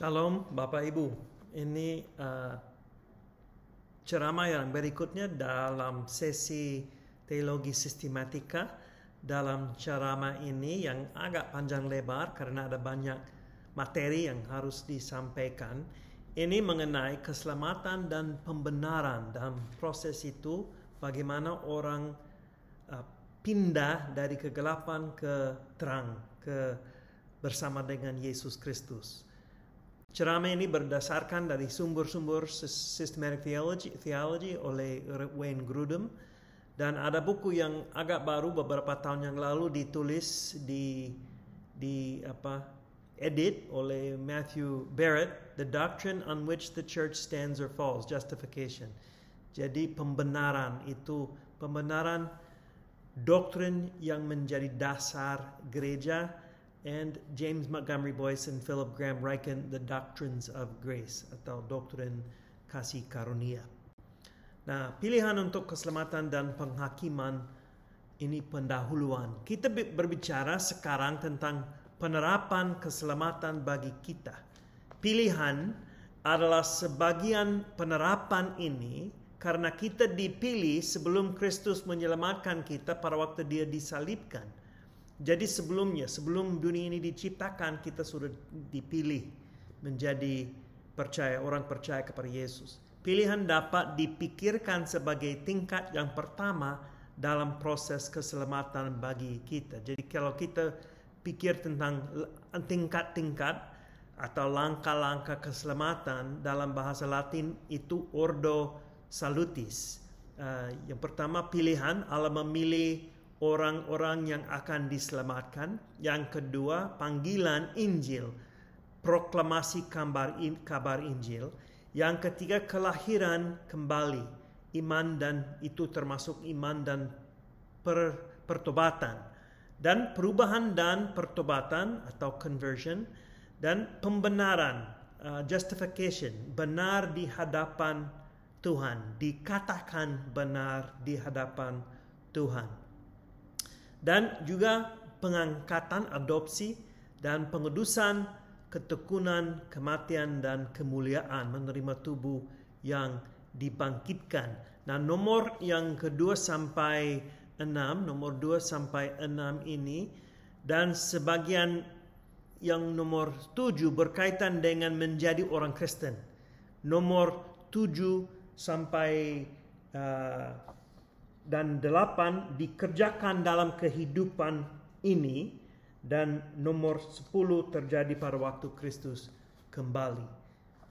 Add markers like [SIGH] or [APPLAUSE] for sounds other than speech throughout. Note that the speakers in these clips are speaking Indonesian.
Shalom Bapak Ibu, ini uh, eh, ceramah yang berikutnya dalam sesi teologi sistematika. Dalam ceramah ini yang agak panjang lebar karena ada banyak materi yang harus disampaikan. Ini mengenai keselamatan dan pembenaran dalam proses itu bagaimana orang uh, pindah dari kegelapan ke terang ke bersama dengan Yesus Kristus. Ceramah ini berdasarkan dari sumber-sumber systematic theology, theology oleh Wayne Grudem dan ada buku yang agak baru beberapa tahun yang lalu ditulis di di apa edit oleh Matthew Barrett The Doctrine on which the church stands or falls Justification. Jadi pembenaran itu pembenaran doktrin yang menjadi dasar gereja and James Montgomery Boyce and Philip Graham Ryken, The Doctrines of Grace atau Doktrin Kasih Karunia. Nah, pilihan untuk keselamatan dan penghakiman ini pendahuluan. Kita berbicara sekarang tentang penerapan keselamatan bagi kita. Pilihan adalah sebagian penerapan ini karena kita dipilih sebelum Kristus menyelamatkan kita pada waktu dia disalibkan jadi sebelumnya, sebelum dunia ini diciptakan, kita sudah dipilih menjadi percaya orang percaya kepada Yesus. Pilihan dapat dipikirkan sebagai tingkat yang pertama dalam proses keselamatan bagi kita. Jadi kalau kita pikir tentang tingkat-tingkat atau langkah-langkah keselamatan dalam bahasa Latin itu ordo salutis. Uh, yang pertama pilihan Allah memilih orang-orang yang akan diselamatkan. Yang kedua, panggilan Injil, proklamasi kabar, kabar Injil. Yang ketiga, kelahiran kembali, iman dan itu termasuk iman dan per, pertobatan. Dan perubahan dan pertobatan atau conversion dan pembenaran, uh, justification, benar di hadapan Tuhan, dikatakan benar di hadapan Tuhan dan juga pengangkatan adopsi dan pengudusan ketekunan, kematian dan kemuliaan menerima tubuh yang dibangkitkan. Nah, nomor yang kedua sampai enam, nomor dua sampai enam ini dan sebagian yang nomor tujuh berkaitan dengan menjadi orang Kristen. Nomor tujuh sampai uh, dan delapan dikerjakan dalam kehidupan ini dan nomor sepuluh terjadi pada waktu Kristus kembali.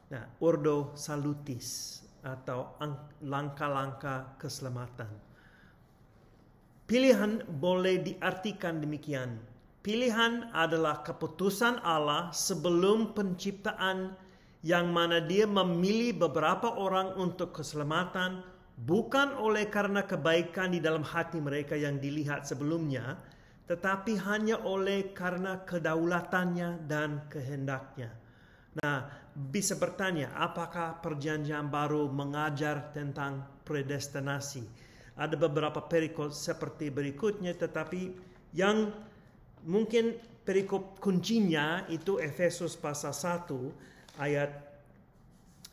Nah, ordo salutis atau langkah-langkah keselamatan. Pilihan boleh diartikan demikian. Pilihan adalah keputusan Allah sebelum penciptaan yang mana dia memilih beberapa orang untuk keselamatan bukan oleh karena kebaikan di dalam hati mereka yang dilihat sebelumnya, tetapi hanya oleh karena kedaulatannya dan kehendaknya. Nah, bisa bertanya, apakah perjanjian baru mengajar tentang predestinasi? Ada beberapa perikop seperti berikutnya, tetapi yang mungkin perikop kuncinya itu Efesus pasal 1 ayat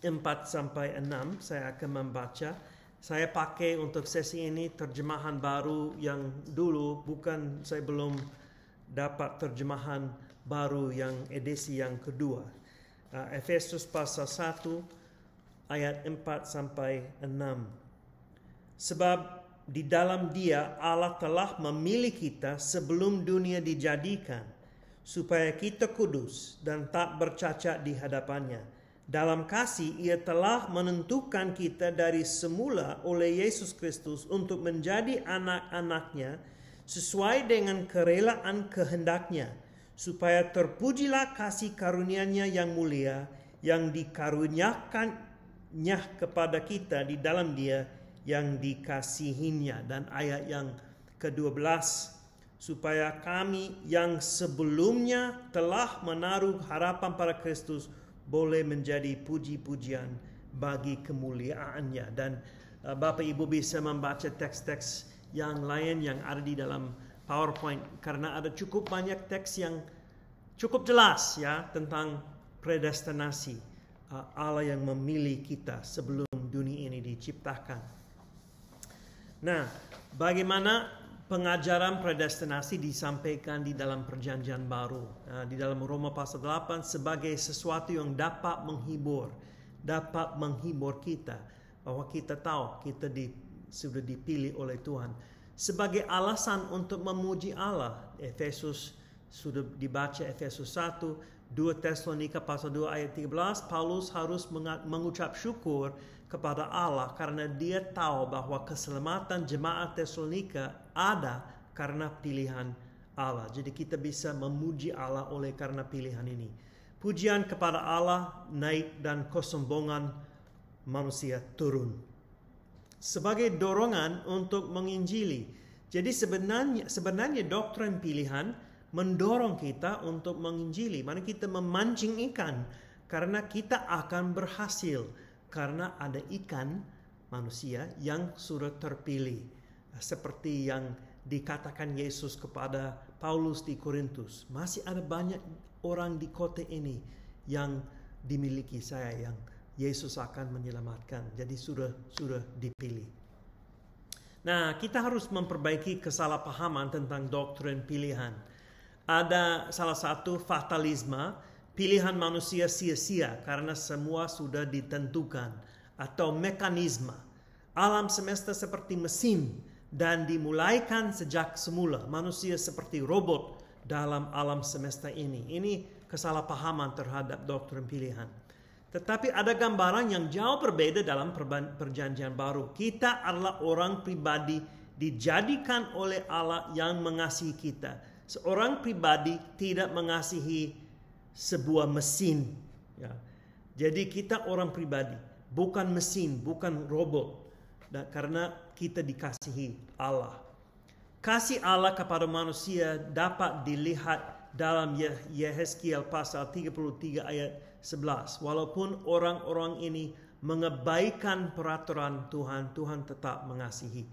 4 sampai 6 saya akan membaca saya pakai untuk sesi ini terjemahan baru yang dulu bukan saya belum dapat terjemahan baru yang edisi yang kedua. Uh, Efesus pasal 1 ayat 4 sampai 6. Sebab di dalam dia Allah telah memilih kita sebelum dunia dijadikan supaya kita kudus dan tak bercacat di hadapannya. Dalam kasih ia telah menentukan kita dari semula oleh Yesus Kristus untuk menjadi anak-anaknya sesuai dengan kerelaan kehendaknya supaya terpujilah kasih karunia-Nya yang mulia yang dikaruniakannya kepada kita di dalam Dia yang dikasihinya dan ayat yang ke-12 supaya kami yang sebelumnya telah menaruh harapan pada Kristus boleh menjadi puji-pujian bagi kemuliaannya dan uh, Bapak Ibu bisa membaca teks-teks yang lain yang ada di dalam PowerPoint karena ada cukup banyak teks yang cukup jelas ya tentang predestinasi uh, Allah yang memilih kita sebelum dunia ini diciptakan. Nah, bagaimana pengajaran predestinasi disampaikan di dalam perjanjian baru nah, di dalam Roma pasal 8 sebagai sesuatu yang dapat menghibur dapat menghibur kita bahwa kita tahu kita di, sudah dipilih oleh Tuhan sebagai alasan untuk memuji Allah Efesus sudah dibaca Efesus 1 2 Tesalonika pasal 2 ayat 13 Paulus harus mengucap syukur kepada Allah karena dia tahu bahwa keselamatan jemaat Tesalonika ada karena pilihan Allah. Jadi kita bisa memuji Allah oleh karena pilihan ini. Pujian kepada Allah naik dan kesombongan manusia turun. Sebagai dorongan untuk menginjili. Jadi sebenarnya sebenarnya doktrin pilihan mendorong kita untuk menginjili. Mana kita memancing ikan karena kita akan berhasil karena ada ikan manusia yang sudah terpilih seperti yang dikatakan Yesus kepada Paulus di Korintus. Masih ada banyak orang di kota ini yang dimiliki saya yang Yesus akan menyelamatkan. Jadi sudah sudah dipilih. Nah, kita harus memperbaiki kesalahpahaman tentang doktrin pilihan. Ada salah satu fatalisme, pilihan manusia sia-sia karena semua sudah ditentukan atau mekanisme. Alam semesta seperti mesin dan dimulaikan sejak semula. Manusia seperti robot dalam alam semesta ini. Ini kesalahpahaman terhadap doktrin pilihan. Tetapi ada gambaran yang jauh berbeda dalam perjanjian baru. Kita adalah orang pribadi dijadikan oleh Allah yang mengasihi kita. Seorang pribadi tidak mengasihi sebuah mesin. Ya. Jadi kita orang pribadi, bukan mesin, bukan robot. Dan karena kita dikasihi Allah. Kasih Allah kepada manusia dapat dilihat dalam Yehezkiel pasal 33 ayat 11. Walaupun orang-orang ini mengabaikan peraturan Tuhan, Tuhan tetap mengasihi.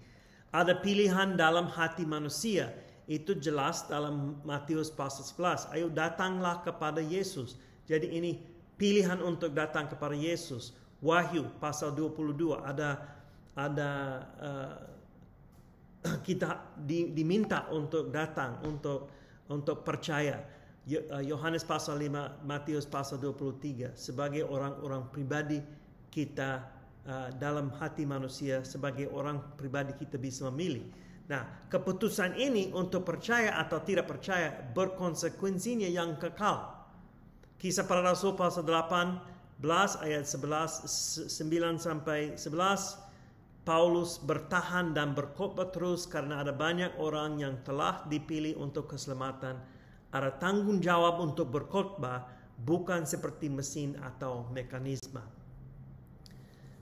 Ada pilihan dalam hati manusia. Itu jelas dalam Matius pasal 11. Ayo datanglah kepada Yesus. Jadi ini pilihan untuk datang kepada Yesus. Wahyu pasal 22 ada ada uh, [CLEARS THROAT] kita di, diminta untuk datang untuk untuk percaya eh, Yohanes pasal 5 Matius pasal 23 sebagai orang-orang pribadi kita uh, dalam hati manusia sebagai orang pribadi kita bisa memilih Nah, keputusan ini untuk percaya atau tidak percaya berkonsekuensinya yang kekal. Kisah para Rasul pasal 18 ayat 11 9 sampai 11 Paulus bertahan dan berkhotbah terus karena ada banyak orang yang telah dipilih untuk keselamatan. Ada tanggung jawab untuk berkhotbah bukan seperti mesin atau mekanisme.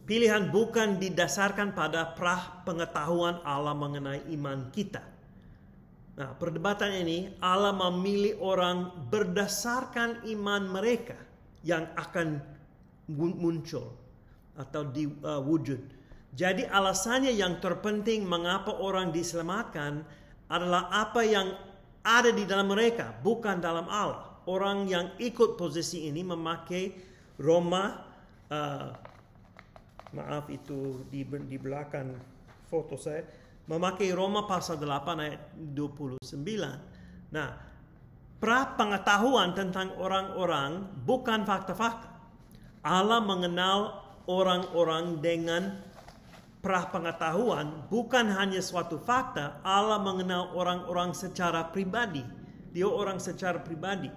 Pilihan bukan didasarkan pada prah pengetahuan Allah mengenai iman kita. Nah, perdebatan ini Allah memilih orang berdasarkan iman mereka yang akan muncul atau diwujud. Uh, jadi alasannya yang terpenting mengapa orang diselamatkan adalah apa yang ada di dalam mereka, bukan dalam Allah. Orang yang ikut posisi ini memakai Roma, uh, maaf itu di, di belakang foto saya, memakai Roma pasal 8 ayat 29. Nah, pra pengetahuan tentang orang-orang bukan fakta-fakta. Allah mengenal orang-orang dengan prah pengetahuan bukan hanya suatu fakta, Allah mengenal orang-orang secara pribadi. Dia orang secara pribadi.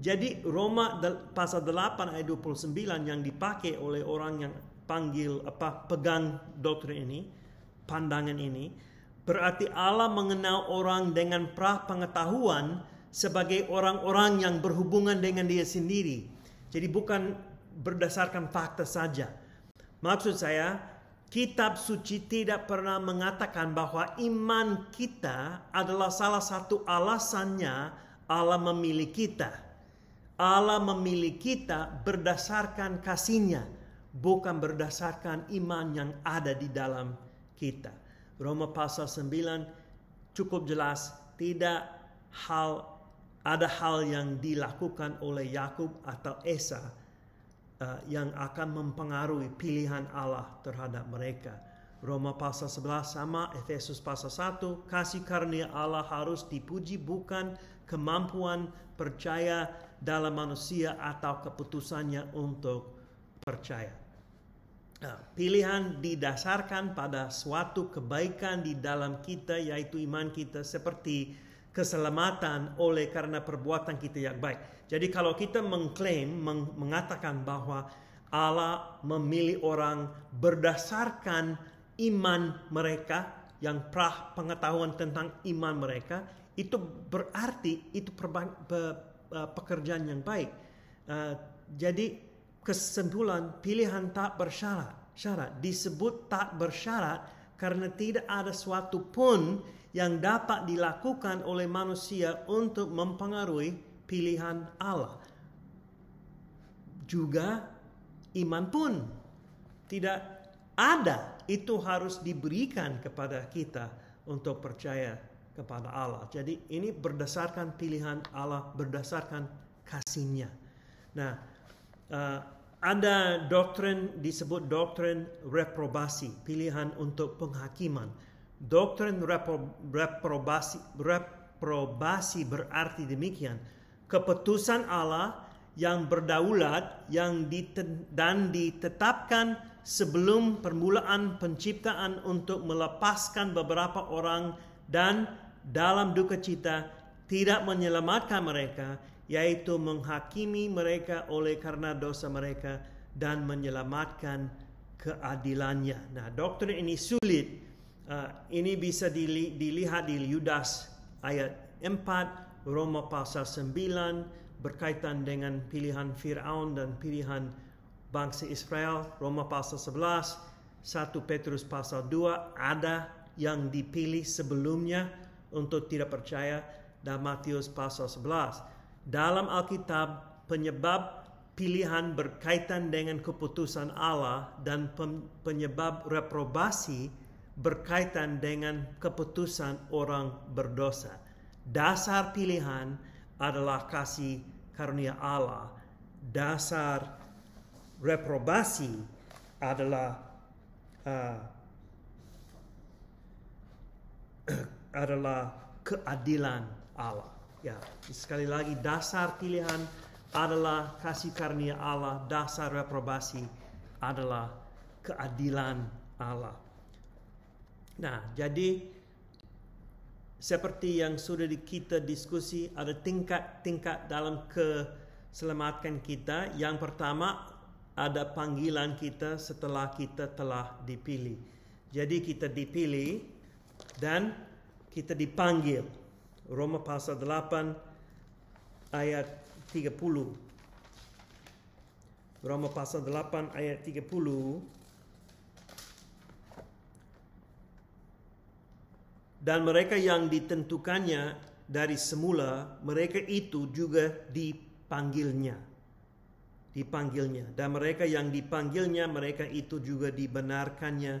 Jadi Roma pasal 8 ayat 29 yang dipakai oleh orang yang panggil apa pegang doktrin ini, pandangan ini, berarti Allah mengenal orang dengan prah pengetahuan sebagai orang-orang yang berhubungan dengan dia sendiri. Jadi bukan berdasarkan fakta saja. Maksud saya, Kitab suci tidak pernah mengatakan bahwa iman kita adalah salah satu alasannya Allah memilih kita. Allah memilih kita berdasarkan kasihnya, bukan berdasarkan iman yang ada di dalam kita. Roma pasal 9 cukup jelas tidak hal ada hal yang dilakukan oleh Yakub atau Esa Eh, yang akan mempengaruhi pilihan Allah terhadap mereka. Roma pasal 11 sama Efesus pasal 1 kasih karunia Allah harus dipuji bukan kemampuan percaya dalam manusia atau keputusannya untuk percaya. Nah, pilihan didasarkan pada suatu kebaikan di dalam kita yaitu iman kita seperti keselamatan oleh karena perbuatan kita yang baik. Jadi kalau kita mengklaim, meng mengatakan bahwa Allah memilih orang berdasarkan iman mereka, yang prah pengetahuan tentang iman mereka, itu berarti itu perba- pe- e, pekerjaan yang baik. Uh, jadi kesimpulan pilihan tak bersyarat, syarat disebut tak bersyarat karena tidak ada suatu pun yang dapat dilakukan oleh manusia untuk mempengaruhi pilihan Allah. Juga iman pun tidak ada, itu harus diberikan kepada kita untuk percaya kepada Allah. Jadi ini berdasarkan pilihan Allah, berdasarkan kasihnya. Nah, uh, ada doktrin disebut doktrin reprobasi, pilihan untuk penghakiman. Doktrin repro, reprobasi, reprobasi berarti demikian keputusan Allah yang berdaulat yang dan ditetapkan sebelum permulaan penciptaan untuk melepaskan beberapa orang dan dalam duka cita tidak menyelamatkan mereka yaitu menghakimi mereka oleh karena dosa mereka dan menyelamatkan keadilannya. Nah, doktrin ini sulit. Uh, ini bisa dili dilihat di Yudas ayat 4 Roma pasal 9 berkaitan dengan pilihan Fir'aun dan pilihan bangsa Israel. Roma pasal 11, 1 Petrus pasal 2 ada yang dipilih sebelumnya untuk tidak percaya dan Matius pasal 11. Dalam Alkitab penyebab pilihan berkaitan dengan keputusan Allah dan penyebab reprobasi berkaitan dengan keputusan orang berdosa dasar pilihan adalah kasih karunia Allah. Dasar reprobasi adalah uh, [CLEARS THROAT] adalah keadilan Allah. Ya, sekali lagi dasar pilihan adalah kasih karunia Allah, dasar reprobasi adalah keadilan Allah. Nah, jadi seperti yang sudah kita diskusi ada tingkat-tingkat dalam keselamatan kita. Yang pertama ada panggilan kita setelah kita telah dipilih. Jadi kita dipilih dan kita dipanggil. Roma pasal 8 ayat 30. Roma pasal 8 ayat 30 dan mereka yang ditentukannya dari semula mereka itu juga dipanggilnya dipanggilnya dan mereka yang dipanggilnya mereka itu juga dibenarkannya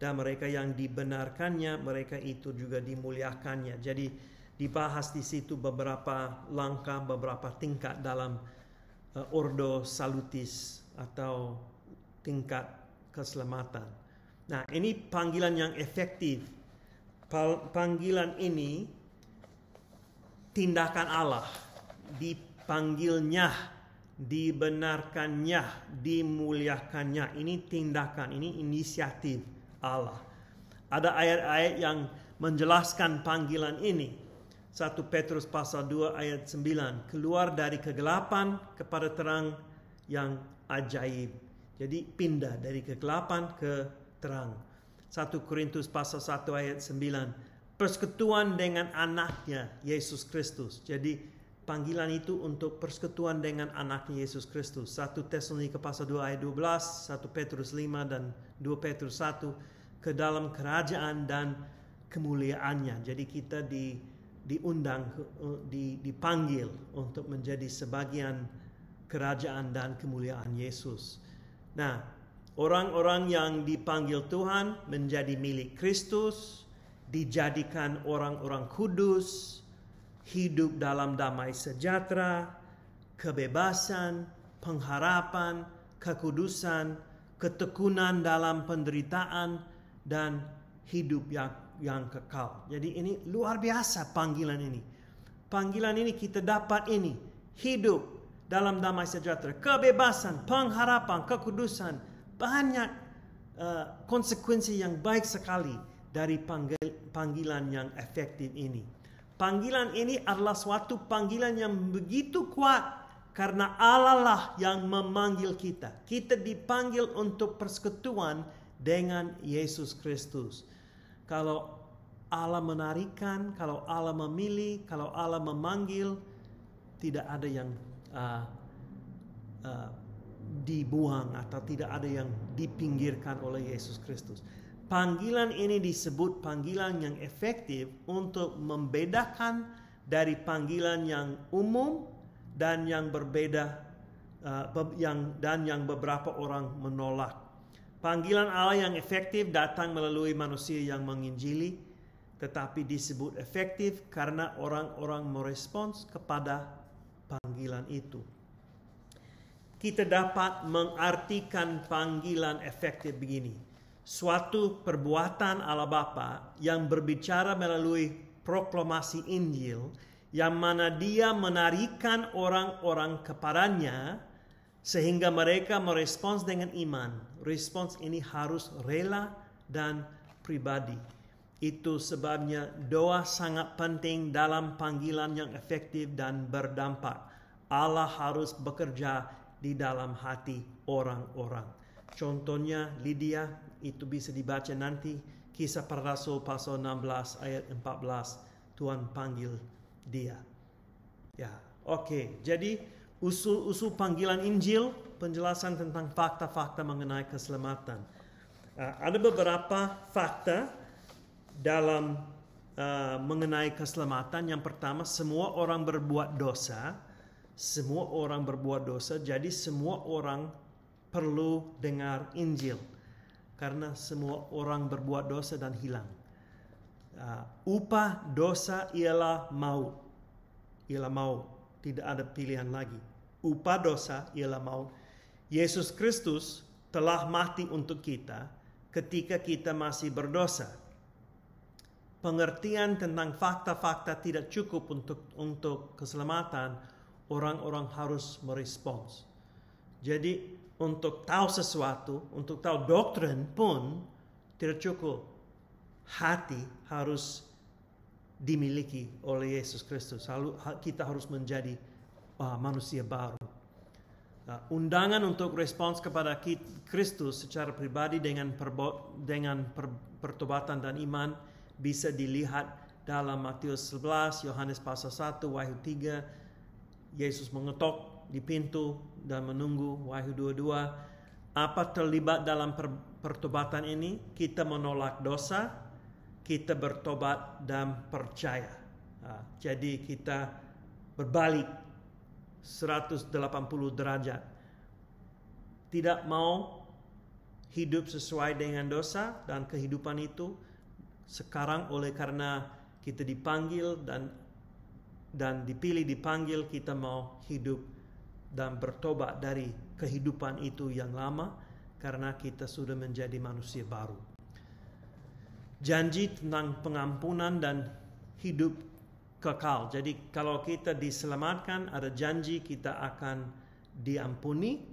dan mereka yang dibenarkannya mereka itu juga dimuliakannya jadi dibahas di situ beberapa langkah beberapa tingkat dalam uh, ordo salutis atau tingkat keselamatan nah ini panggilan yang efektif panggilan ini tindakan Allah, dipanggilnya, dibenarkannya, dimuliakannya. Ini tindakan, ini inisiatif Allah. Ada ayat-ayat yang menjelaskan panggilan ini. 1 Petrus pasal 2 ayat 9 keluar dari kegelapan kepada terang yang ajaib. Jadi pindah dari kegelapan ke terang. 1 Korintus pasal 1 ayat 9. Persekutuan dengan anaknya Yesus Kristus. Jadi panggilan itu untuk persekutuan dengan anaknya Yesus Kristus. 1 Tesalonika pasal 2 ayat 12, 1 Petrus 5 dan 2 Petrus 1 ke dalam kerajaan dan kemuliaannya. Jadi kita di diundang eh, di, dipanggil untuk menjadi sebagian kerajaan dan kemuliaan Yesus. Nah, Orang-orang yang dipanggil Tuhan menjadi milik Kristus, dijadikan orang-orang kudus, hidup dalam damai sejahtera, kebebasan, pengharapan, kekudusan, ketekunan dalam penderitaan, dan hidup yang, yang kekal. Jadi ini luar biasa panggilan ini. Panggilan ini kita dapat ini. Hidup dalam damai sejahtera, kebebasan, pengharapan, kekudusan, banyak eh, konsekuensi yang baik sekali dari panggilan yang efektif ini. Panggilan ini adalah suatu panggilan yang begitu kuat karena Allah lah yang memanggil kita. Kita dipanggil untuk persekutuan dengan Yesus Kristus. Kalau Allah menarikan, kalau Allah memilih, kalau Allah memanggil, tidak ada yang uh, uh, dibuang atau tidak ada yang dipinggirkan oleh Yesus Kristus. Panggilan ini disebut panggilan yang efektif untuk membedakan dari panggilan yang umum dan yang berbeda uh, yang dan yang beberapa orang menolak. Panggilan Allah yang efektif datang melalui manusia yang menginjili tetapi disebut efektif karena orang-orang merespons kepada panggilan itu kita dapat mengartikan panggilan efektif begini. Suatu perbuatan ala Bapa yang berbicara melalui proklamasi Injil yang mana dia menarikan orang-orang kepadanya sehingga mereka merespons dengan iman. Respons ini harus rela dan pribadi. Itu sebabnya doa sangat penting dalam panggilan yang efektif dan berdampak. Allah harus bekerja di dalam hati orang-orang. Contohnya Lydia itu bisa dibaca nanti kisah para rasul pasal 16 ayat 14 Tuhan panggil dia. Ya, oke. Okay. Jadi usul-usul panggilan Injil penjelasan tentang fakta-fakta mengenai keselamatan. Uh, ada beberapa fakta dalam uh, mengenai keselamatan. Yang pertama, semua orang berbuat dosa semua orang berbuat dosa, jadi semua orang perlu dengar Injil karena semua orang berbuat dosa dan hilang. Uh, upah dosa ialah mau Ialah mau tidak ada pilihan lagi. Upah dosa ialah mau Yesus Kristus telah mati untuk kita ketika kita masih berdosa. Pengertian tentang fakta-fakta tidak cukup untuk untuk keselamatan orang-orang harus merespons. Jadi untuk tahu sesuatu, untuk tahu doktrin pun tidak cukup. Hati harus dimiliki oleh Yesus Kristus. Kita harus menjadi uh, manusia baru. Uh, undangan untuk respons kepada Kristus secara pribadi dengan, perbo- dengan per- pertobatan dan iman bisa dilihat dalam Matius 11, Yohanes pasal 1, Wahyu 3, Yesus mengetok di pintu dan menunggu Wahyu 22 apa terlibat dalam per, pertobatan ini? Kita menolak dosa, kita bertobat dan percaya. Nah, jadi kita berbalik 180 derajat. Tidak mau hidup sesuai dengan dosa dan kehidupan itu sekarang oleh karena kita dipanggil dan dan dipilih dipanggil kita mau hidup dan bertobat dari kehidupan itu yang lama karena kita sudah menjadi manusia baru. Janji tentang pengampunan dan hidup kekal. Jadi kalau kita diselamatkan ada janji kita akan diampuni,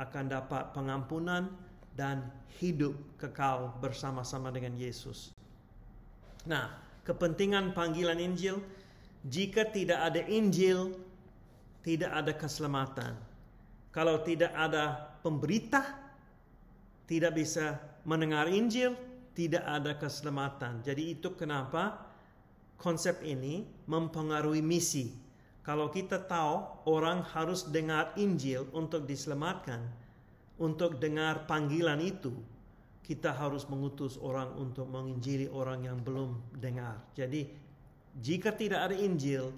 akan dapat pengampunan dan hidup kekal bersama-sama dengan Yesus. Nah, kepentingan panggilan Injil jika tidak ada Injil, tidak ada keselamatan. Kalau tidak ada pemberita, tidak bisa mendengar Injil, tidak ada keselamatan. Jadi itu kenapa konsep ini mempengaruhi misi. Kalau kita tahu orang harus dengar Injil untuk diselamatkan, untuk dengar panggilan itu, kita harus mengutus orang untuk menginjili orang yang belum dengar. Jadi jika tidak ada Injil,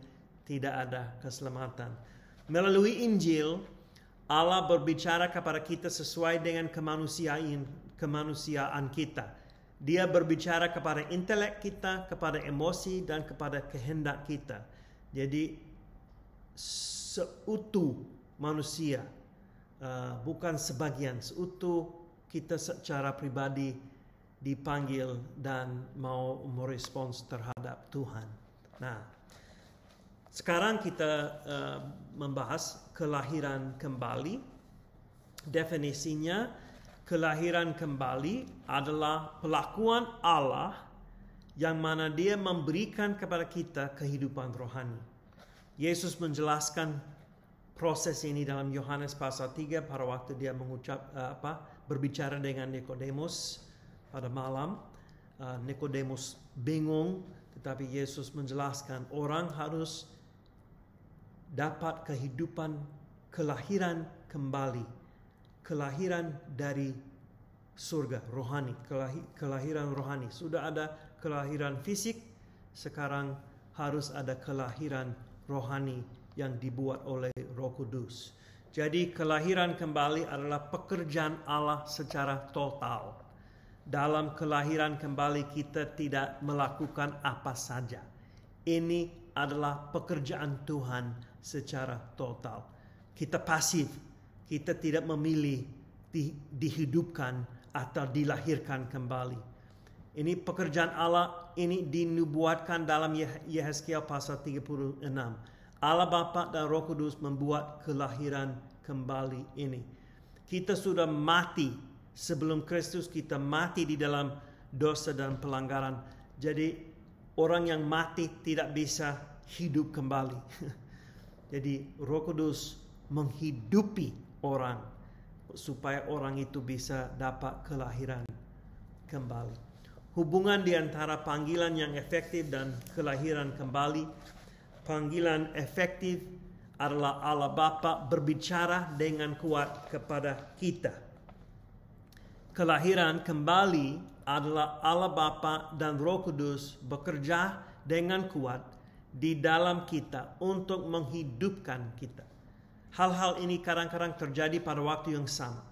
tidak ada keselamatan. Melalui Injil, Allah berbicara kepada kita sesuai dengan kemanusiaan, kemanusiaan kita. Dia berbicara kepada intelek kita, kepada emosi, dan kepada kehendak kita. Jadi, seutuh manusia, uh, bukan sebagian, seutuh kita secara pribadi dipanggil dan mau merespons terhadap Tuhan. Nah, sekarang kita uh, membahas kelahiran kembali. Definisinya, kelahiran kembali adalah pelakuan Allah yang mana dia memberikan kepada kita kehidupan rohani. Yesus menjelaskan proses ini dalam Yohanes pasal 3 pada waktu dia mengucap eh, apa berbicara dengan Nikodemus pada malam uh, Nikodemus bingung tetapi Yesus menjelaskan orang harus dapat kehidupan kelahiran kembali kelahiran dari surga rohani kelahiran rohani sudah ada kelahiran fisik sekarang harus ada kelahiran rohani yang dibuat oleh Roh Kudus. Jadi kelahiran kembali adalah pekerjaan Allah secara total dalam kelahiran kembali kita tidak melakukan apa saja. Ini adalah pekerjaan Tuhan secara total. Kita pasif, kita tidak memilih di, dihidupkan atau dilahirkan kembali. Ini pekerjaan Allah, ini dinubuatkan dalam Yehezkiel pasal 36. Allah Bapa dan Roh Kudus membuat kelahiran kembali ini. Kita sudah mati sebelum Kristus kita mati di dalam dosa dan pelanggaran. Jadi orang yang mati tidak bisa hidup kembali. [LAUGHS] Jadi Roh Kudus menghidupi orang supaya orang itu bisa dapat kelahiran kembali. Hubungan di antara panggilan yang efektif dan kelahiran kembali. Panggilan efektif adalah Allah Bapa berbicara dengan kuat kepada kita kelahiran kembali adalah Allah Bapa dan Roh Kudus bekerja dengan kuat di dalam kita untuk menghidupkan kita. Hal-hal ini kadang-kadang terjadi pada waktu yang sama.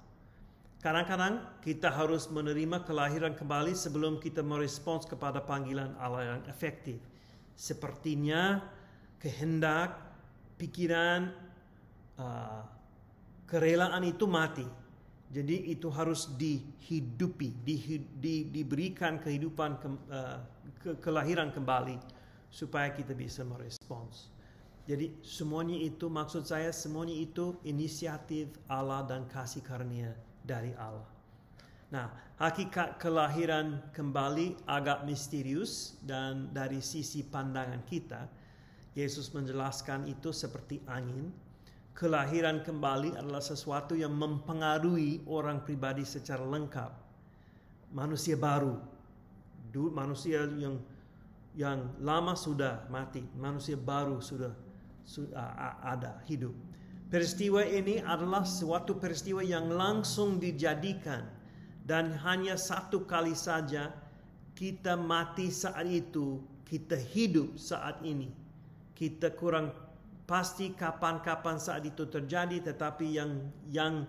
Kadang-kadang kita harus menerima kelahiran kembali sebelum kita merespons kepada panggilan Allah yang efektif. Sepertinya kehendak, pikiran, uh, kerelaan itu mati jadi itu harus dihidupi, di, di, diberikan kehidupan ke, uh, eh, ke, kelahiran kembali supaya kita bisa merespons. Jadi semuanya itu maksud saya semuanya itu inisiatif Allah dan kasih karunia dari Allah. Nah, hakikat kelahiran kembali agak misterius dan dari sisi pandangan kita, Yesus menjelaskan itu seperti angin kelahiran kembali adalah sesuatu yang mempengaruhi orang pribadi secara lengkap. Manusia baru, manusia yang yang lama sudah mati, manusia baru sudah, sudah ada hidup. Peristiwa ini adalah suatu peristiwa yang langsung dijadikan dan hanya satu kali saja kita mati saat itu, kita hidup saat ini. Kita kurang pasti kapan-kapan saat itu terjadi tetapi yang yang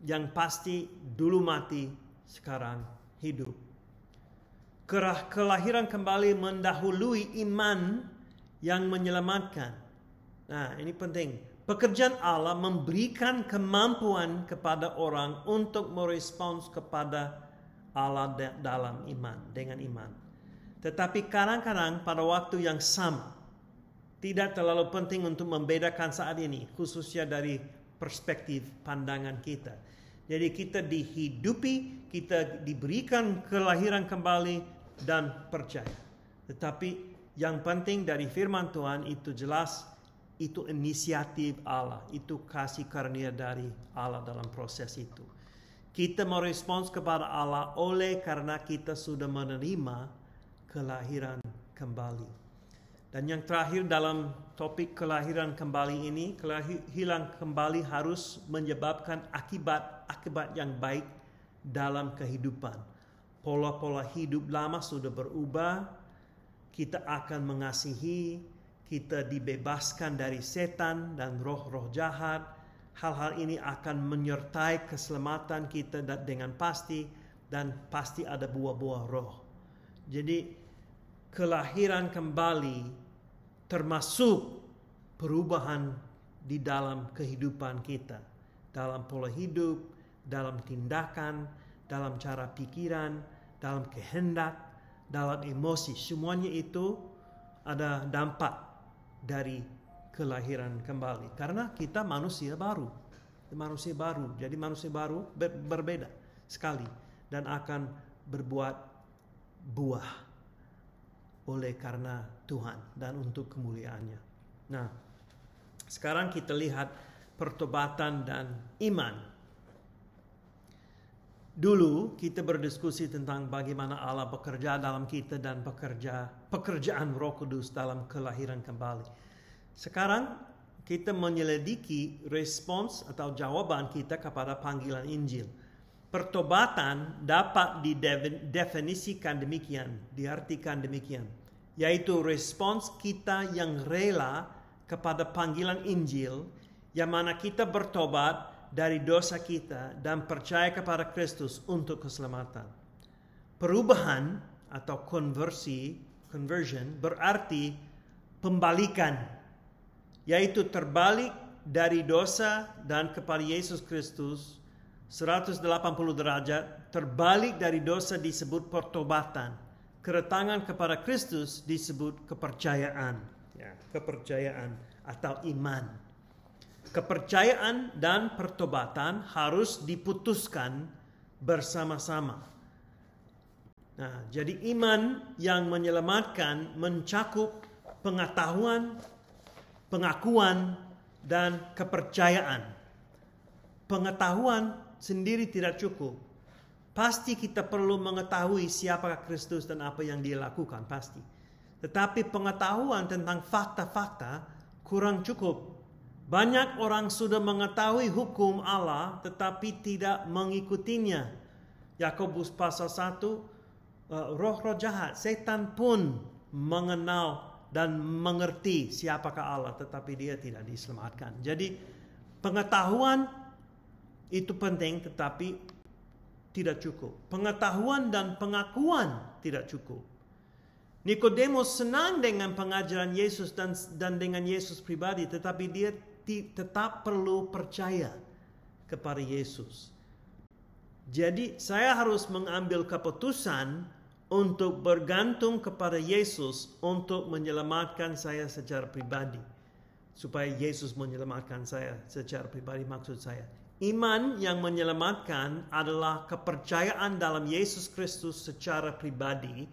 yang pasti dulu mati sekarang hidup Kerah kelahiran kembali mendahului iman yang menyelamatkan nah ini penting pekerjaan Allah memberikan kemampuan kepada orang untuk merespons kepada Allah dalam iman dengan iman tetapi kadang-kadang pada waktu yang sama tidak terlalu penting untuk membedakan saat ini, khususnya dari perspektif pandangan kita. Jadi kita dihidupi, kita diberikan kelahiran kembali dan percaya. Tetapi yang penting dari firman Tuhan itu jelas itu inisiatif Allah, itu kasih karunia dari Allah dalam proses itu. Kita merespons kepada Allah oleh karena kita sudah menerima kelahiran kembali. Dan yang terakhir dalam topik kelahiran kembali ini, kelahiran kembali harus menyebabkan akibat-akibat yang baik dalam kehidupan. Pola-pola hidup lama sudah berubah, kita akan mengasihi, kita dibebaskan dari setan dan roh-roh jahat. Hal-hal ini akan menyertai keselamatan kita dengan pasti dan pasti ada buah-buah roh. Jadi kelahiran kembali termasuk perubahan di dalam kehidupan kita, dalam pola hidup, dalam tindakan, dalam cara pikiran, dalam kehendak, dalam emosi. Semuanya itu ada dampak dari kelahiran kembali karena kita manusia baru. Manusia baru. Jadi manusia baru berbeda sekali dan akan berbuat buah oleh karena Tuhan dan untuk kemuliaannya. Nah, sekarang kita lihat pertobatan dan iman. Dulu kita berdiskusi tentang bagaimana Allah bekerja dalam kita dan bekerja pekerjaan Roh Kudus dalam kelahiran kembali. Sekarang kita menyelidiki respons atau jawaban kita kepada panggilan Injil. Pertobatan dapat didefinisikan demikian, diartikan demikian yaitu respons kita yang rela kepada panggilan Injil, yang mana kita bertobat dari dosa kita dan percaya kepada Kristus untuk keselamatan. Perubahan atau konversi, conversion berarti pembalikan, yaitu terbalik dari dosa dan kepada Yesus Kristus 180 derajat, terbalik dari dosa disebut pertobatan keretangan kepada Kristus disebut kepercayaan, ya, kepercayaan atau iman. Kepercayaan dan pertobatan harus diputuskan bersama-sama. Nah, jadi iman yang menyelamatkan mencakup pengetahuan, pengakuan, dan kepercayaan. Pengetahuan sendiri tidak cukup, Pasti kita perlu mengetahui siapa Kristus dan apa yang dia lakukan, pasti. Tetapi pengetahuan tentang fakta-fakta kurang cukup. Banyak orang sudah mengetahui hukum Allah tetapi tidak mengikutinya. Yakobus pasal 1 eh, roh-roh jahat, setan pun mengenal dan mengerti siapakah Allah tetapi dia tidak diselamatkan. Jadi pengetahuan itu penting tetapi tidak cukup. Pengetahuan dan pengakuan tidak cukup. Nikodemus senang dengan pengajaran Yesus dan, dan dengan Yesus pribadi, tetapi dia tetap perlu percaya kepada Yesus. Jadi saya harus mengambil keputusan untuk bergantung kepada Yesus untuk menyelamatkan saya secara pribadi. Supaya Yesus menyelamatkan saya secara pribadi maksud saya. Iman yang menyelamatkan adalah kepercayaan dalam Yesus Kristus secara pribadi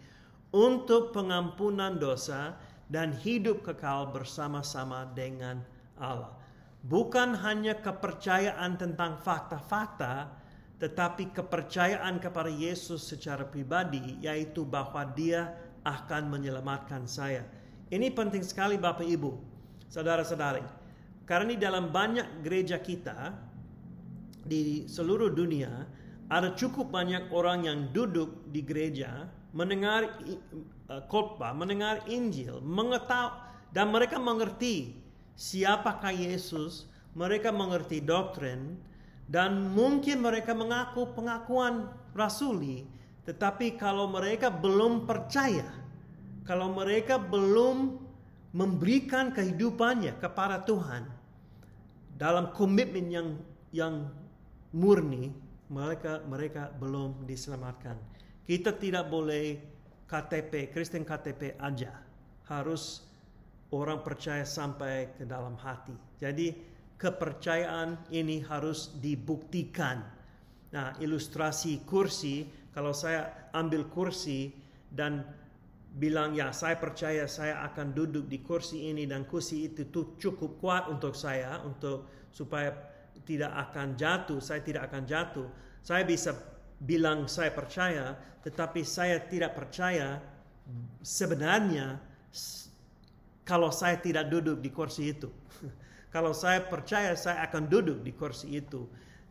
untuk pengampunan dosa dan hidup kekal bersama-sama dengan Allah. Bukan hanya kepercayaan tentang fakta-fakta, tetapi kepercayaan kepada Yesus secara pribadi, yaitu bahwa Dia akan menyelamatkan saya. Ini penting sekali, Bapak Ibu, saudara-saudari, karena di dalam banyak gereja kita, di seluruh dunia ada cukup banyak orang yang duduk di gereja mendengar eh, khotbah, mendengar Injil, mengetahui dan mereka mengerti siapakah Yesus, mereka mengerti doktrin dan mungkin mereka mengaku pengakuan rasuli, tetapi kalau mereka belum percaya, kalau mereka belum memberikan kehidupannya kepada Tuhan dalam komitmen yang yang murni, mereka mereka belum diselamatkan. Kita tidak boleh KTP, Kristen KTP aja. Harus orang percaya sampai ke dalam hati. Jadi kepercayaan ini harus dibuktikan. Nah, ilustrasi kursi, kalau saya ambil kursi dan bilang ya saya percaya saya akan duduk di kursi ini dan kursi itu cukup kuat untuk saya untuk supaya tidak akan jatuh, saya tidak akan jatuh. Saya bisa bilang saya percaya, tetapi saya tidak percaya sebenarnya kalau saya tidak duduk di kursi itu. [LAUGHS] kalau saya percaya saya akan duduk di kursi itu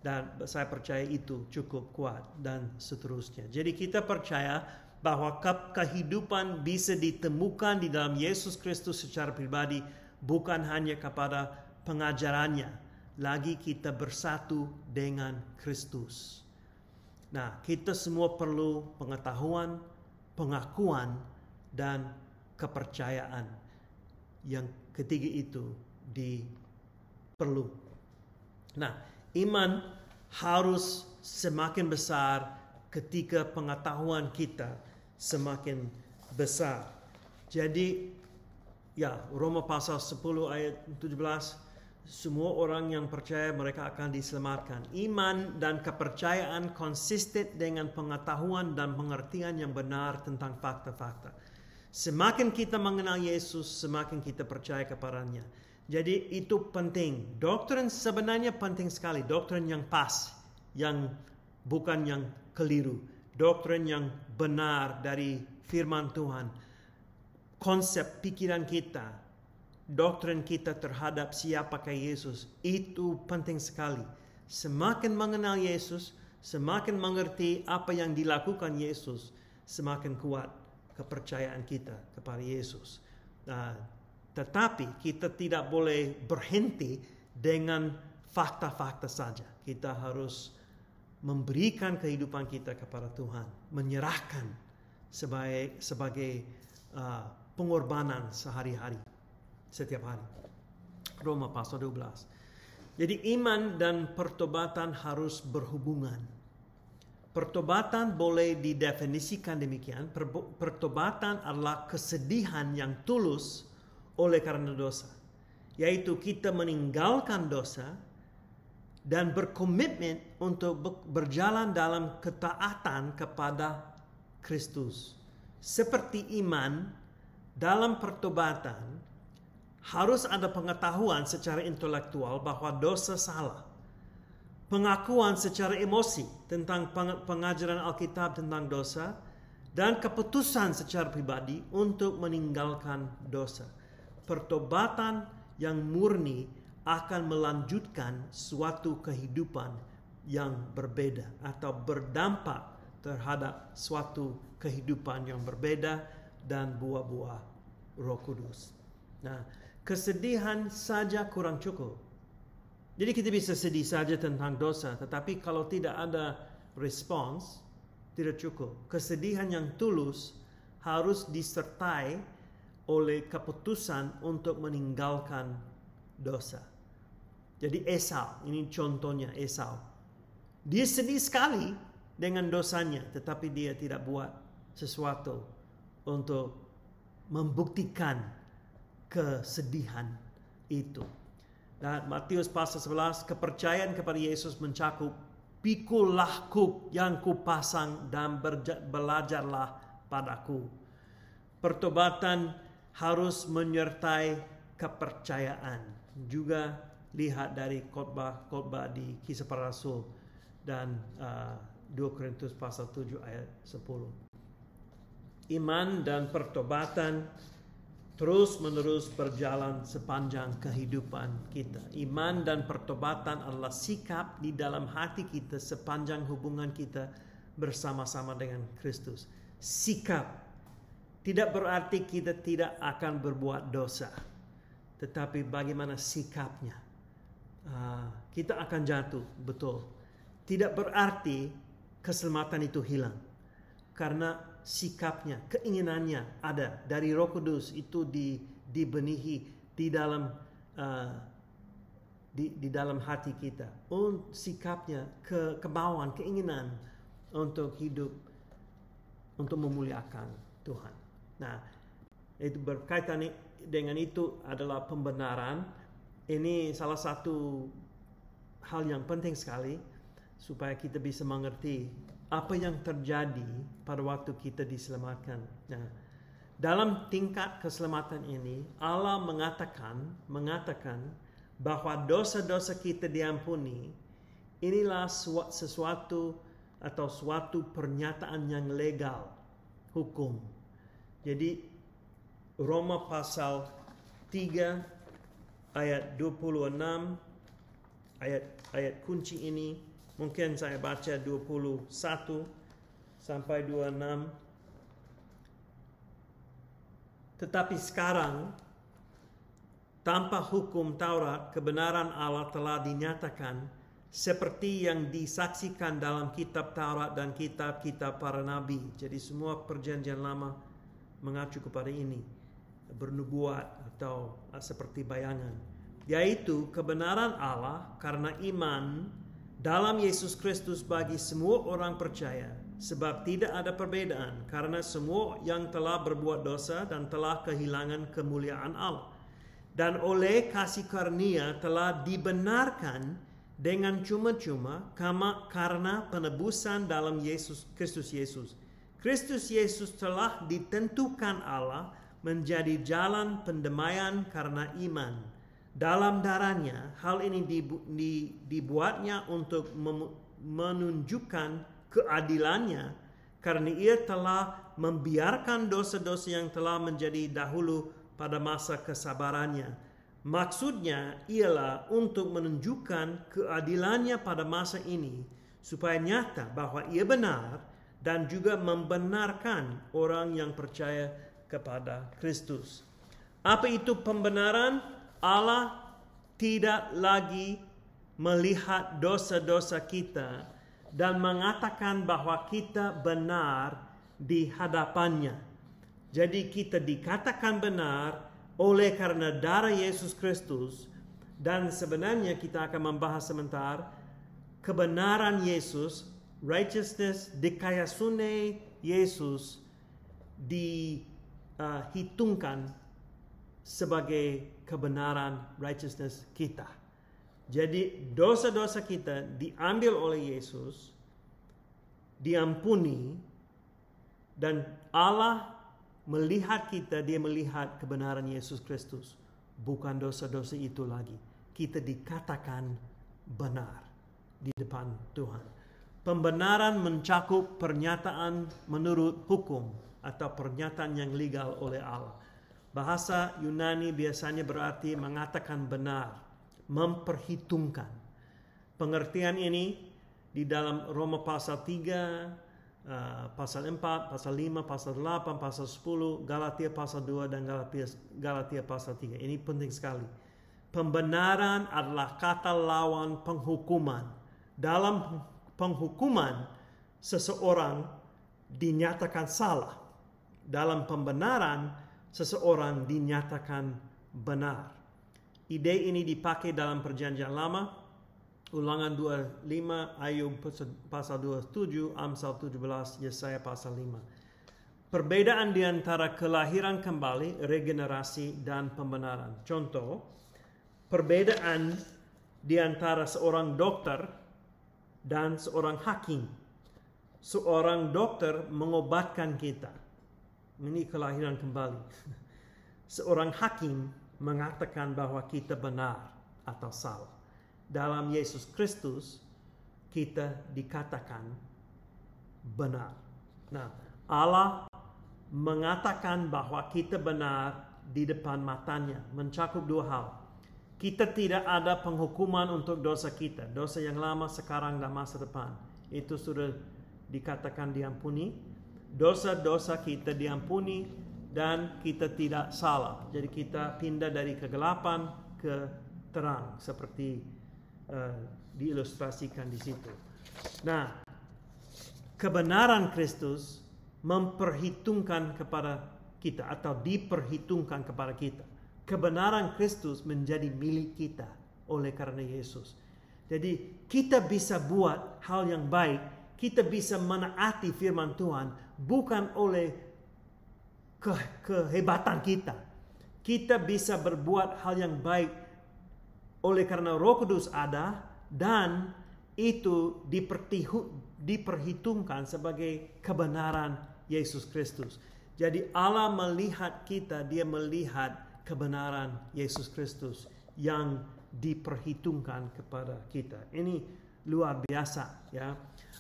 dan saya percaya itu cukup kuat dan seterusnya. Jadi kita percaya bahwa kehidupan bisa ditemukan di dalam Yesus Kristus secara pribadi bukan hanya kepada pengajarannya lagi kita bersatu dengan Kristus. Nah, kita semua perlu pengetahuan, pengakuan, dan kepercayaan. Yang ketiga itu diperlu. Nah, iman harus semakin besar ketika pengetahuan kita semakin besar. Jadi ya Roma pasal 10 ayat 17 semua orang yang percaya mereka akan diselamatkan. Iman dan kepercayaan konsisten dengan pengetahuan dan pengertian yang benar tentang fakta-fakta. Semakin kita mengenal Yesus, semakin kita percaya kepadanya. Jadi itu penting. Doktrin sebenarnya penting sekali. Doktrin yang pas, yang bukan yang keliru. Doktrin yang benar dari firman Tuhan. Konsep pikiran kita, doktrin kita terhadap siapakah Yesus itu penting sekali. Semakin mengenal Yesus, semakin mengerti apa yang dilakukan Yesus, semakin kuat kepercayaan kita kepada Yesus. Nah, tetapi kita tidak boleh berhenti dengan fakta-fakta saja. Kita harus memberikan kehidupan kita kepada Tuhan, menyerahkan sebagai sebagai uh, pengorbanan sehari-hari setiap hari. Roma pasal 12. Jadi iman dan pertobatan harus berhubungan. Pertobatan boleh didefinisikan demikian. Pertobatan adalah kesedihan yang tulus oleh karena dosa. Yaitu kita meninggalkan dosa dan berkomitmen untuk berjalan dalam ketaatan kepada Kristus. Seperti iman dalam pertobatan harus ada pengetahuan secara intelektual bahwa dosa salah. Pengakuan secara emosi tentang pengajaran Alkitab tentang dosa dan keputusan secara pribadi untuk meninggalkan dosa. Pertobatan yang murni akan melanjutkan suatu kehidupan yang berbeda atau berdampak terhadap suatu kehidupan yang berbeda dan buah-buah Roh Kudus. Nah, kesedihan saja kurang cukup. Jadi kita bisa sedih saja tentang dosa, tetapi kalau tidak ada respons, tidak cukup. Kesedihan yang tulus harus disertai oleh keputusan untuk meninggalkan dosa. Jadi Esau, ini contohnya Esau. Dia sedih sekali dengan dosanya, tetapi dia tidak buat sesuatu untuk membuktikan kesedihan itu. Dan Matius pasal 11, kepercayaan kepada Yesus mencakup Pikulah kuk yang kupasang dan belajarlah padaku. Pertobatan harus menyertai kepercayaan. Juga lihat dari khotbah-khotbah di kisah para rasul dan uh, 2 Korintus pasal 7 ayat 10. Iman dan pertobatan terus-menerus berjalan sepanjang kehidupan kita. Iman dan pertobatan adalah sikap di dalam hati kita sepanjang hubungan kita bersama-sama dengan Kristus. Sikap tidak berarti kita tidak akan berbuat dosa, tetapi bagaimana sikapnya. Ah, kita akan jatuh, betul. Tidak berarti keselamatan itu hilang. Karena sikapnya, keinginannya ada dari Roh Kudus itu di, dibenihi di dalam uh, di, di dalam hati kita. Un, sikapnya, ke, kemauan, keinginan untuk hidup untuk memuliakan Tuhan. Nah, itu berkaitan dengan itu adalah pembenaran. Ini salah satu hal yang penting sekali supaya kita bisa mengerti apa yang terjadi pada waktu kita diselamatkan. Nah, dalam tingkat keselamatan ini Allah mengatakan mengatakan bahwa dosa-dosa kita diampuni. Inilah sesuatu atau suatu pernyataan yang legal hukum. Jadi Roma pasal 3 ayat 26 ayat ayat kunci ini Mungkin saya baca 21 sampai 26. Tetapi sekarang tanpa hukum Taurat kebenaran Allah telah dinyatakan seperti yang disaksikan dalam kitab Taurat dan kitab-kitab para nabi. Jadi semua perjanjian lama mengacu kepada ini. Bernubuat atau seperti bayangan. Yaitu kebenaran Allah karena iman dalam Yesus Kristus bagi semua orang percaya, sebab tidak ada perbedaan karena semua yang telah berbuat dosa dan telah kehilangan kemuliaan Allah. Dan oleh kasih karunia telah dibenarkan dengan cuma-cuma karena penebusan dalam Yesus Kristus Yesus. Kristus Yesus telah ditentukan Allah menjadi jalan pendamaian karena iman dalam darahnya hal ini dibu di, dibuatnya untuk menunjukkan keadilannya karena ia telah membiarkan dosa-dosa yang telah menjadi dahulu pada masa kesabarannya. Maksudnya ialah untuk menunjukkan keadilannya pada masa ini supaya nyata bahwa ia benar dan juga membenarkan orang yang percaya kepada Kristus. Apa itu pembenaran? Allah tidak lagi melihat dosa-dosa kita dan mengatakan bahwa kita benar di hadapannya. Jadi kita dikatakan benar oleh karena darah Yesus Kristus dan sebenarnya kita akan membahas sebentar kebenaran Yesus, righteousness dikayasune Yesus dihitungkan uh, sebagai kebenaran righteousness kita. Jadi dosa-dosa kita diambil oleh Yesus, diampuni dan Allah melihat kita, dia melihat kebenaran Yesus Kristus. Bukan dosa-dosa itu lagi. Kita dikatakan benar di depan Tuhan. Pembenaran mencakup pernyataan menurut hukum atau pernyataan yang legal oleh Allah. Bahasa Yunani biasanya berarti mengatakan benar, memperhitungkan. Pengertian ini di dalam Roma pasal 3, uh, eh, pasal 4, pasal 5, pasal 8, pasal 10, Galatia pasal 2 dan Galatia, Galatia pasal 3. Ini penting sekali. Pembenaran adalah kata lawan penghukuman. Dalam penghukuman seseorang dinyatakan salah. Dalam pembenaran seseorang dinyatakan benar. Ide ini dipakai dalam perjanjian lama, Ulangan 25, Ayub pasal 27, Amsal 17, Yesaya pasal 5. Perbedaan di antara kelahiran kembali, regenerasi, dan pembenaran. Contoh, perbedaan di antara seorang dokter dan seorang hakim. Seorang dokter mengobatkan kita ini kelahiran kembali. Seorang hakim mengatakan bahwa kita benar atau salah. Dalam Yesus Kristus kita dikatakan benar. Nah, Allah mengatakan bahwa kita benar di depan matanya mencakup dua hal. Kita tidak ada penghukuman untuk dosa kita, dosa yang lama sekarang dan masa depan. Itu sudah dikatakan diampuni dosa-dosa kita diampuni dan kita tidak salah. Jadi kita pindah dari kegelapan ke terang seperti uh, diilustrasikan di situ. Nah, kebenaran Kristus memperhitungkan kepada kita atau diperhitungkan kepada kita. Kebenaran Kristus menjadi milik kita oleh karena Yesus. Jadi kita bisa buat hal yang baik, kita bisa menaati firman Tuhan bukan oleh ke kehebatan kita. Kita bisa berbuat hal yang baik oleh karena Roh Kudus ada dan itu diperhitungkan sebagai kebenaran Yesus Kristus. Jadi Allah melihat kita, dia melihat kebenaran Yesus Kristus yang diperhitungkan kepada kita. Ini luar biasa ya.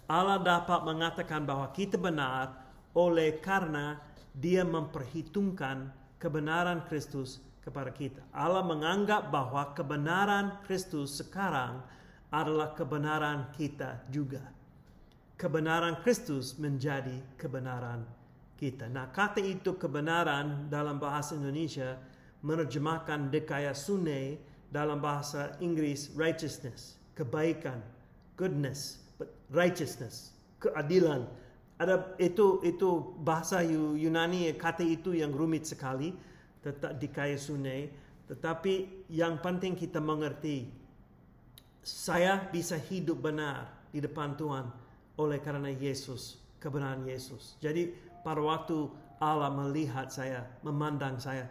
Allah dapat mengatakan bahwa kita benar oleh karena dia memperhitungkan kebenaran Kristus kepada kita. Allah menganggap bahwa kebenaran Kristus sekarang adalah kebenaran kita juga. Kebenaran Kristus menjadi kebenaran kita. Nah, kata itu kebenaran dalam bahasa Indonesia menerjemahkan dekaya sunai dalam bahasa Inggris righteousness, kebaikan, goodness, but righteousness, keadilan, ada itu itu bahasa Yunani kata itu yang rumit sekali tetap di kaya sunai. Tetapi yang penting kita mengerti saya bisa hidup benar di depan Tuhan oleh karena Yesus, kebenaran Yesus. Jadi pada waktu Allah melihat saya, memandang saya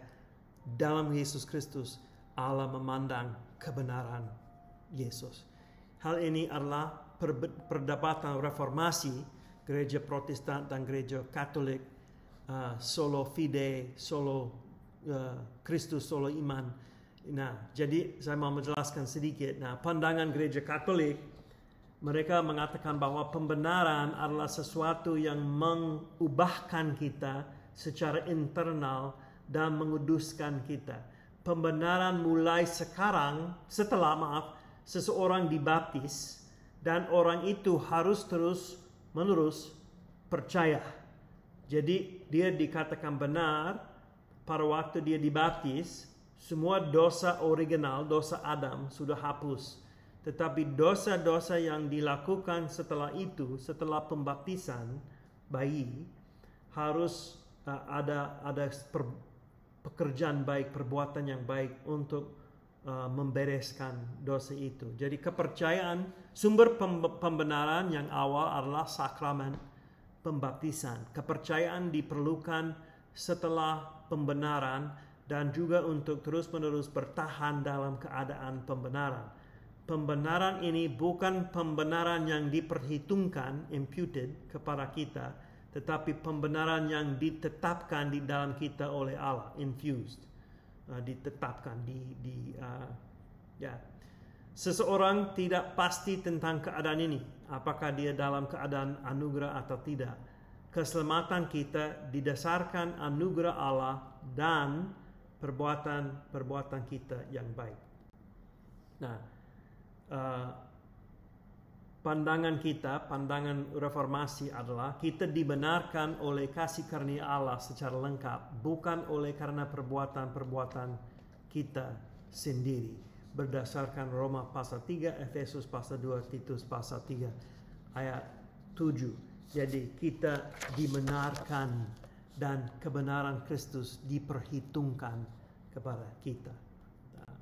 dalam Yesus Kristus, Allah memandang kebenaran Yesus. Hal ini adalah perdebatan reformasi gereja Protestan dan gereja Katolik uh, solo fide, solo uh, Kristus, uh, solo iman. Nah, jadi saya mau menjelaskan sedikit. Nah, pandangan gereja Katolik mereka mengatakan bahwa pembenaran adalah sesuatu yang mengubahkan kita secara internal dan menguduskan kita. Pembenaran mulai sekarang, setelah maaf, seseorang dibaptis dan orang itu harus terus menurut percaya. Jadi dia dikatakan benar pada waktu dia dibaptis, semua dosa original, dosa Adam sudah hapus. Tetapi dosa-dosa yang dilakukan setelah itu, setelah pembaptisan bayi, harus uh, ada ada pekerjaan baik, perbuatan yang baik untuk Uh, membereskan dosa itu. Jadi kepercayaan sumber pembenaran yang awal adalah sakramen pembaptisan. Kepercayaan diperlukan setelah pembenaran dan juga untuk terus-menerus bertahan dalam keadaan pembenaran. Pembenaran ini bukan pembenaran yang diperhitungkan imputed kepada kita, tetapi pembenaran yang ditetapkan di dalam kita oleh Allah infused. Uh, ditetapkan di di uh, ya seseorang tidak pasti tentang keadaan ini apakah dia dalam keadaan anugerah atau tidak keselamatan kita didasarkan anugerah Allah dan perbuatan-perbuatan kita yang baik nah uh, pandangan kita, pandangan reformasi adalah kita dibenarkan oleh kasih karunia Allah secara lengkap, bukan oleh karena perbuatan-perbuatan kita sendiri. Berdasarkan Roma pasal 3, Efesus pasal 2, Titus pasal 3 ayat 7. Jadi kita dibenarkan dan kebenaran Kristus diperhitungkan kepada kita. Nah,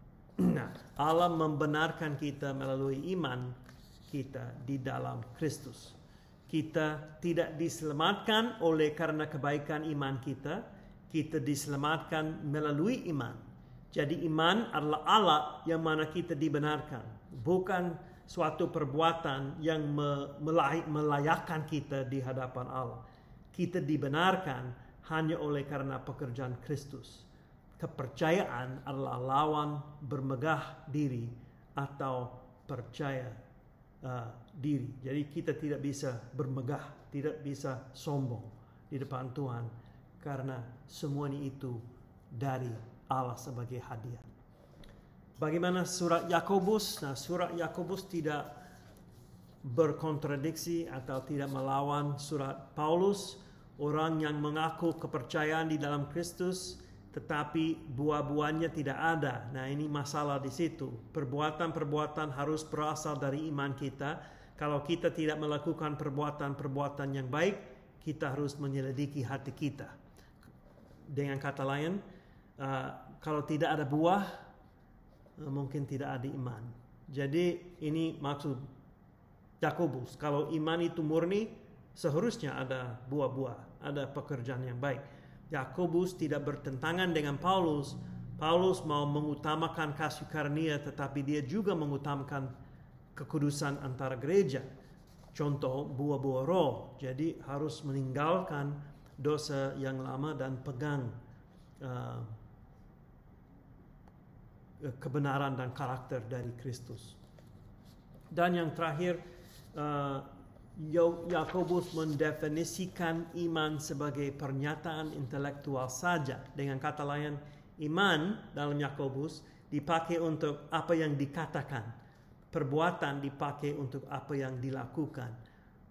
[CLEARS THROAT] nah Allah membenarkan kita melalui iman kita di dalam Kristus. Kita tidak diselamatkan oleh karena kebaikan iman kita, kita diselamatkan melalui iman. Jadi iman adalah alat yang mana kita dibenarkan, bukan suatu perbuatan yang melayakkan kita di hadapan Allah. Kita dibenarkan hanya oleh karena pekerjaan Kristus. Kepercayaan adalah lawan bermegah diri atau percaya uh, diri. Jadi kita tidak bisa bermegah, tidak bisa sombong di depan Tuhan karena semuanya itu dari Allah sebagai hadiah. Bagaimana surat Yakobus? Nah, surat Yakobus tidak berkontradiksi atau tidak melawan surat Paulus. Orang yang mengaku kepercayaan di dalam Kristus tetapi buah-buahnya tidak ada. Nah, ini masalah di situ. Perbuatan-perbuatan harus berasal dari iman kita. Kalau kita tidak melakukan perbuatan-perbuatan yang baik, kita harus menyelidiki hati kita. Dengan kata lain, uh, kalau tidak ada buah, uh, mungkin tidak ada iman. Jadi, ini maksud Yakobus. Kalau iman itu murni, seharusnya ada buah-buah, ada pekerjaan yang baik. Yakobus tidak bertentangan dengan Paulus. Paulus mau mengutamakan kasih karunia tetapi dia juga mengutamakan kekudusan antara gereja. Contoh buah-buah roh. Jadi harus meninggalkan dosa yang lama dan pegang uh, kebenaran dan karakter dari Kristus. Dan yang terakhir uh, Yakobus mendefinisikan iman sebagai pernyataan intelektual saja. Dengan kata lain, iman dalam Yakobus dipakai untuk apa yang dikatakan. Perbuatan dipakai untuk apa yang dilakukan.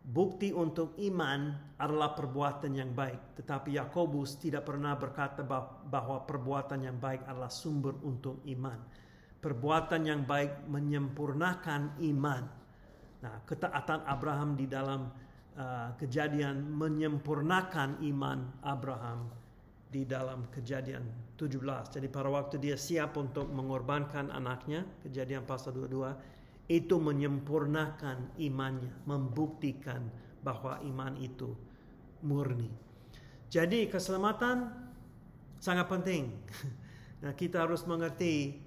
Bukti untuk iman adalah perbuatan yang baik, tetapi Yakobus tidak pernah berkata bahwa perbuatan yang baik adalah sumber untuk iman. Perbuatan yang baik menyempurnakan iman. Nah, ketaatan Abraham di dalam uh, kejadian menyempurnakan iman Abraham di dalam kejadian 17. Jadi pada waktu dia siap untuk mengorbankan anaknya, kejadian pasal 22, itu menyempurnakan imannya, membuktikan bahwa iman itu murni. Jadi keselamatan sangat penting. [LAUGHS] Nah, kita harus mengerti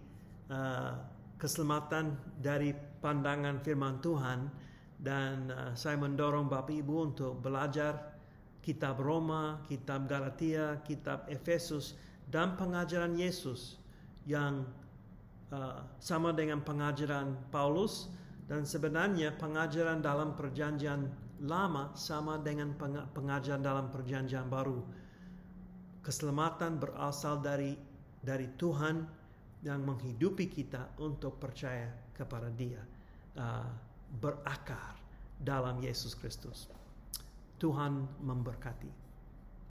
uh, keselamatan dari pandangan firman Tuhan dan uh, saya mendorong Bapak Ibu untuk belajar kitab Roma, kitab Galatia, kitab Efesus dan pengajaran Yesus yang uh, sama dengan pengajaran Paulus dan sebenarnya pengajaran dalam perjanjian lama sama dengan pengajaran dalam perjanjian baru. Keselamatan berasal dari dari Tuhan yang menghidupi kita untuk percaya kepada Dia uh, berakar dalam Yesus Kristus. Tuhan memberkati.